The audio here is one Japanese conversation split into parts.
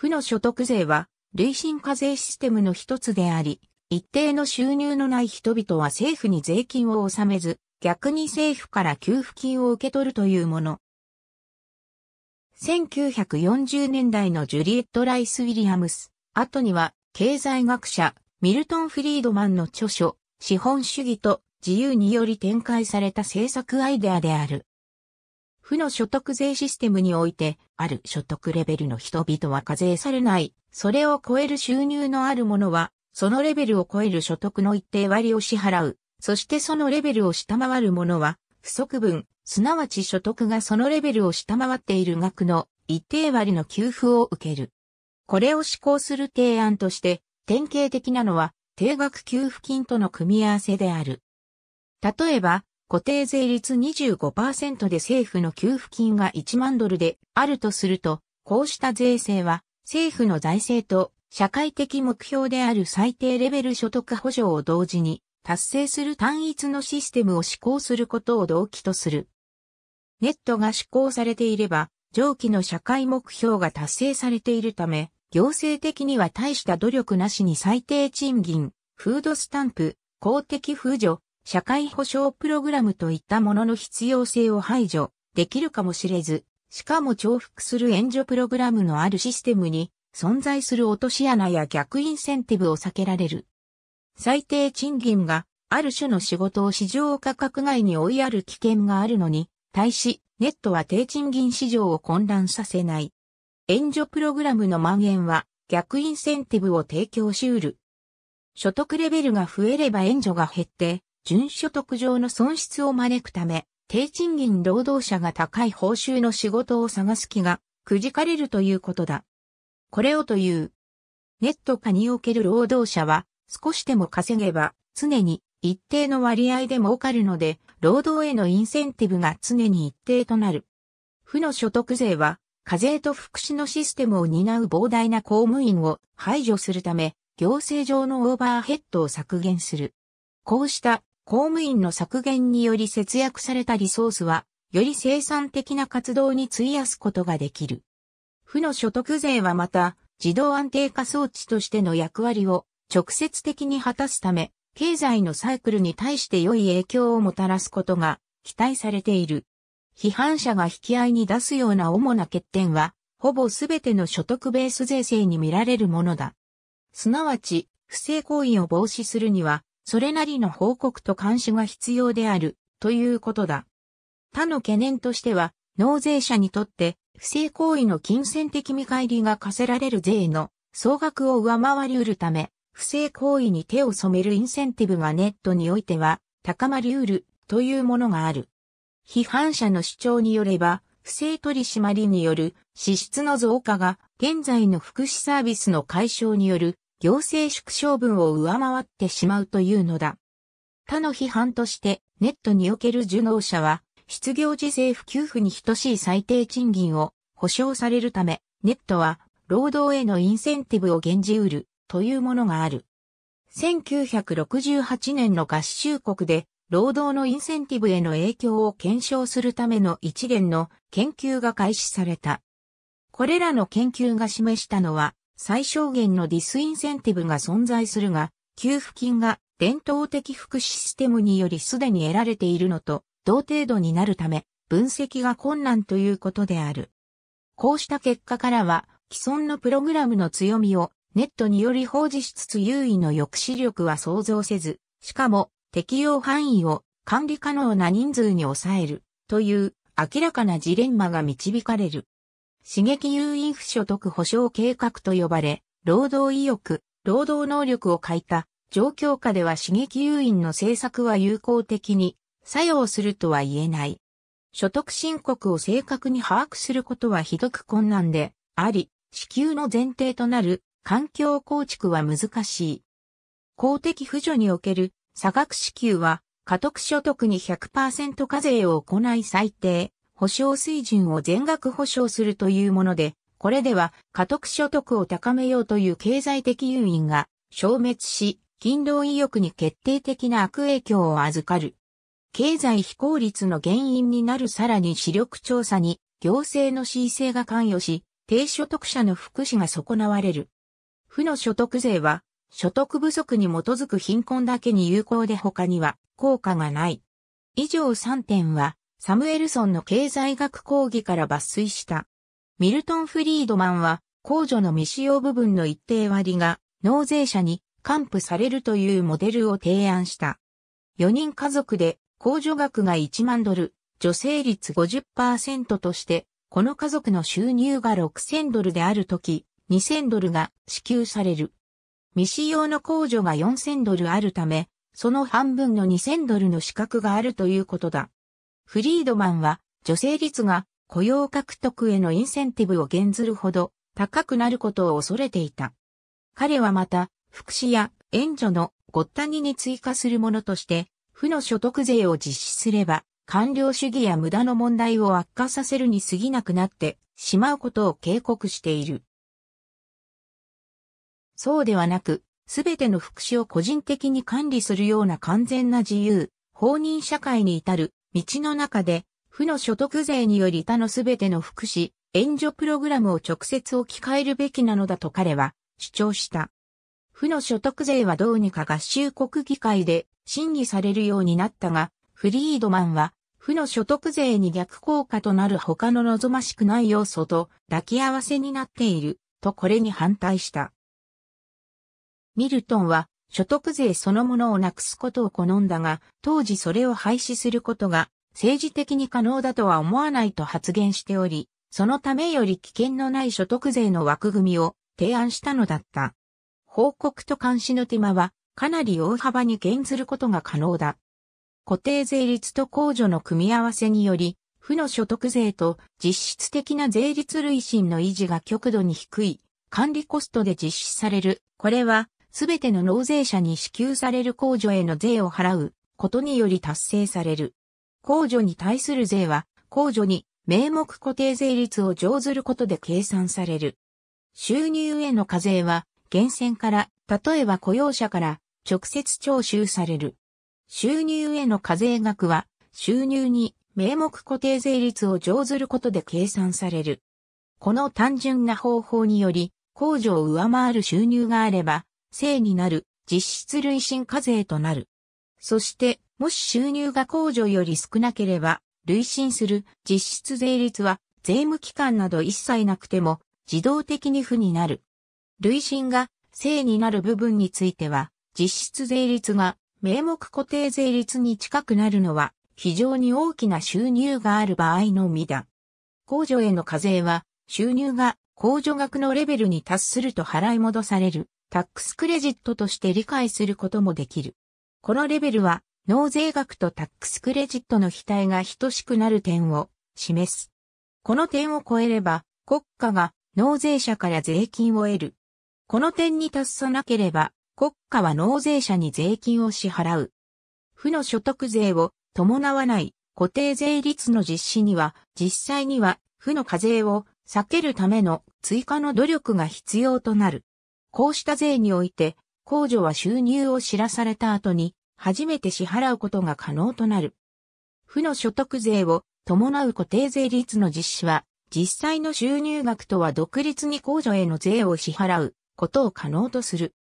負の所得税は、累進課税システムの一つであり、一定の収入のない人々は政府に税金を納めず、逆に政府から給付金を受け取るというもの。1940年代のジュリエット・ライス・ウィリアムス、後には経済学者ミルトン・フリードマンの著書、資本主義と自由により展開された政策アイデアである。負の所得税システムにおいて、ある所得レベルの人々は課税されない、それを超える収入のある者は、そのレベルを超える所得の一定割を支払う、そしてそのレベルを下回る者は、不足分、すなわち所得がそのレベルを下回っている額の一定割の給付を受ける。これを施行する提案として、典型的なのは、定額給付金との組み合わせである。例えば、固定税率25%で政府の給付金が1万ドルであるとすると、こうした税制は政府の財政と社会的目標である最低レベル所得補助を同時に達成する単一のシステムを施行することを動機とする。ネットが施行されていれば、上記の社会目標が達成されているため、行政的には大した努力なしに最低賃金、フードスタンプ、公的扶助、社会保障プログラムといったものの必要性を排除できるかもしれず、しかも重複する援助プログラムのあるシステムに存在する落とし穴や逆インセンティブを避けられる。最低賃金がある種の仕事を市場価格外に追いやる危険があるのに、対し、ネットは低賃金市場を混乱させない。援助プログラムの蔓延は逆インセンティブを提供し得る。所得レベルが増えれば援助が減って、準所得上の損失を招くため、低賃金労働者が高い報酬の仕事を探す気がくじかれるということだ。これをという。ネット化における労働者は少しでも稼げば常に一定の割合で儲かるので、労働へのインセンティブが常に一定となる。負の所得税は、課税と福祉のシステムを担う膨大な公務員を排除するため、行政上のオーバーヘッドを削減する。こうした公務員の削減により節約されたリソースは、より生産的な活動に費やすことができる。負の所得税はまた、自動安定化装置としての役割を直接的に果たすため、経済のサイクルに対して良い影響をもたらすことが期待されている。批判者が引き合いに出すような主な欠点は、ほぼ全ての所得ベース税制に見られるものだ。すなわち、不正行為を防止するには、それなりの報告と監視が必要である、ということだ。他の懸念としては、納税者にとって、不正行為の金銭的見返りが課せられる税の総額を上回り得るため、不正行為に手を染めるインセンティブがネットにおいては高まり得るというものがある。批判者の主張によれば、不正取締りによる支出の増加が現在の福祉サービスの解消による行政縮小分を上回ってしまうというのだ。他の批判としてネットにおける受納者は失業時政府給付に等しい最低賃金を保障されるため、ネットは労働へのインセンティブを現じうるというものがある。1968年の合衆国で労働のインセンティブへの影響を検証するための一連の研究が開始された。これらの研究が示したのは最小限のディスインセンティブが存在するが、給付金が伝統的福祉システムによりすでに得られているのと同程度になるため、分析が困難ということである。こうした結果からは、既存のプログラムの強みをネットにより放置しつつ優位の抑止力は想像せず、しかも適用範囲を管理可能な人数に抑えるという明らかなジレンマが導かれる。刺激誘引不所得保障計画と呼ばれ、労働意欲、労働能力を欠いた状況下では刺激誘引の政策は有効的に作用するとは言えない。所得申告を正確に把握することはひどく困難であり、支給の前提となる環境構築は難しい。公的扶助における差額支給は、家督所得に100%課税を行い最低保障水準を全額保障するというもので、これでは家督所得を高めようという経済的誘因が消滅し、勤労意欲に決定的な悪影響を預かる。経済非効率の原因になるさらに視力調査に行政の申請が関与し、低所得者の福祉が損なわれる。負の所得税は、所得不足に基づく貧困だけに有効で他には効果がない。以上3点は、サムエルソンの経済学講義から抜粋した。ミルトン・フリードマンは、控除の未使用部分の一定割が、納税者に還付されるというモデルを提案した。4人家族で、控除額が1万ドル、助成率50%として、この家族の収入が6000ドルであるとき、2000ドルが支給される。未使用の控除が4000ドルあるため、その半分の2000ドルの資格があるということだ。フリードマンは女性率が雇用獲得へのインセンティブを減ずるほど高くなることを恐れていた。彼はまた福祉や援助のごったにに追加するものとして、負の所得税を実施すれば、官僚主義や無駄の問題を悪化させるに過ぎなくなってしまうことを警告している。そうではなく、すべての福祉を個人的に管理するような完全な自由、放任社会に至る道の中で、負の所得税により他のすべての福祉、援助プログラムを直接置き換えるべきなのだと彼は主張した。負の所得税はどうにか合衆国議会で審議されるようになったが、フリードマンは、負の所得税に逆効果となる他の望ましくない要素と抱き合わせになっている、とこれに反対した。ミルトンは、所得税そのものをなくすことを好んだが、当時それを廃止することが政治的に可能だとは思わないと発言しており、そのためより危険のない所得税の枠組みを提案したのだった。報告と監視の手間はかなり大幅に減ずることが可能だ。固定税率と控除の組み合わせにより、負の所得税と実質的な税率累進の維持が極度に低い管理コストで実施される。これはすべての納税者に支給される控除への税を払うことにより達成される。控除に対する税は、控除に名目固定税率を乗ずることで計算される。収入への課税は、源泉から、例えば雇用者から直接徴収される。収入への課税額は、収入に名目固定税率を乗ずることで計算される。この単純な方法により、控除を上回る収入があれば、性になる実質累進課税となる。そして、もし収入が控除より少なければ、累進する実質税率は税務期間など一切なくても自動的に負になる。累進が正になる部分については、実質税率が名目固定税率に近くなるのは非常に大きな収入がある場合のみだ。控除への課税は収入が控除額のレベルに達すると払い戻されるタックスクレジットとして理解することもできる。このレベルは、納税額とタックスクレジットの非対が等しくなる点を示す。この点を超えれば、国家が納税者から税金を得る。この点に達さなければ、国家は納税者に税金を支払う。負の所得税を伴わない固定税率の実施には、実際には負の課税を避けるための追加の努力が必要となる。こうした税において、控除は収入を知らされた後に、初めて支払うことが可能となる。負の所得税を伴う固定税率の実施は、実際の収入額とは独立に控除への税を支払うことを可能とする。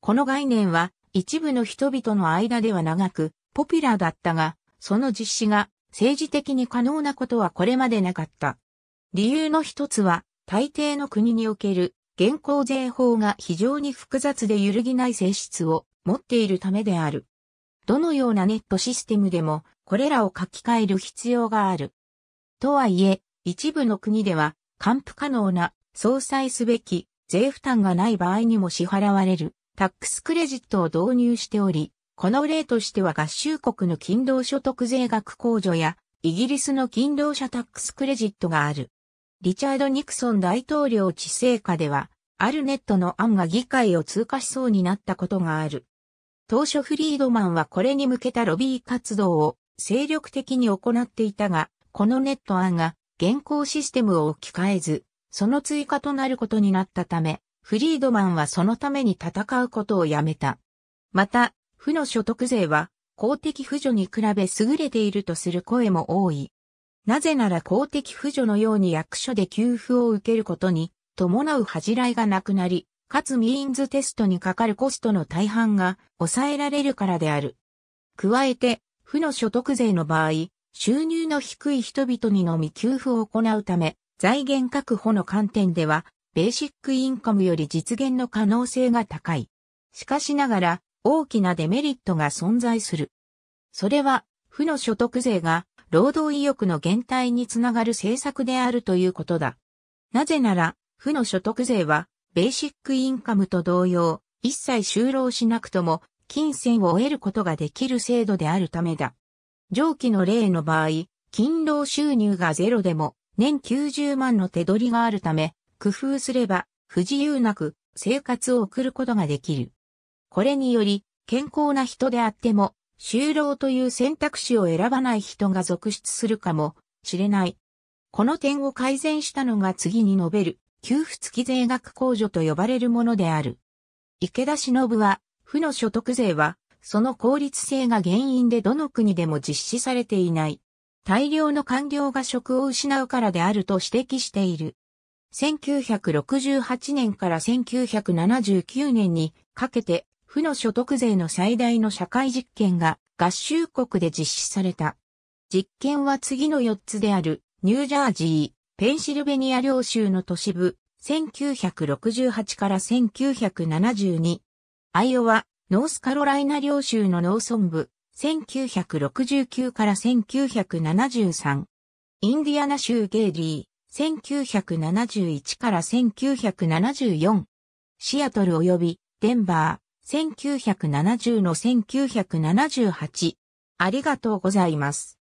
この概念は一部の人々の間では長くポピュラーだったが、その実施が政治的に可能なことはこれまでなかった。理由の一つは、大抵の国における現行税法が非常に複雑で揺るぎない性質を持っているためである。どのようなネットシステムでもこれらを書き換える必要がある。とはいえ、一部の国では還付可能な相殺すべき税負担がない場合にも支払われるタックスクレジットを導入しており、この例としては合衆国の勤労所得税額控除やイギリスの勤労者タックスクレジットがある。リチャード・ニクソン大統領治世下では、アルネットの案が議会を通過しそうになったことがある。当初フリードマンはこれに向けたロビー活動を精力的に行っていたが、このネット案が現行システムを置き換えず、その追加となることになったため、フリードマンはそのために戦うことをやめた。また、負の所得税は公的扶助に比べ優れているとする声も多い。なぜなら公的扶助のように役所で給付を受けることに伴う恥じらいがなくなり、かつミーンズテストにかかるコストの大半が抑えられるからである。加えて、負の所得税の場合、収入の低い人々にのみ給付を行うため、財源確保の観点では、ベーシックインカムより実現の可能性が高い。しかしながら、大きなデメリットが存在する。それは、負の所得税が労働意欲の減退につながる政策であるということだ。なぜなら、負の所得税は、ベーシックインカムと同様、一切就労しなくとも、金銭を得ることができる制度であるためだ。上記の例の場合、勤労収入がゼロでも、年90万の手取りがあるため、工夫すれば、不自由なく、生活を送ることができる。これにより、健康な人であっても、就労という選択肢を選ばない人が続出するかもしれない。この点を改善したのが次に述べる、給付付き税額控除と呼ばれるものである。池田忍は、負の所得税は、その効率性が原因でどの国でも実施されていない。大量の官僚が職を失うからであると指摘している。1968年から1979年にかけて負の所得税の最大の社会実験が合衆国で実施された。実験は次の4つである、ニュージャージー、ペンシルベニア領州の都市部、1968から1972、アイオワ、ノースカロライナ領州の農村部、1969から1973、インディアナ州ゲイリー、1971から1974、シアトル及びデンバー、1970の1978。ありがとうございます。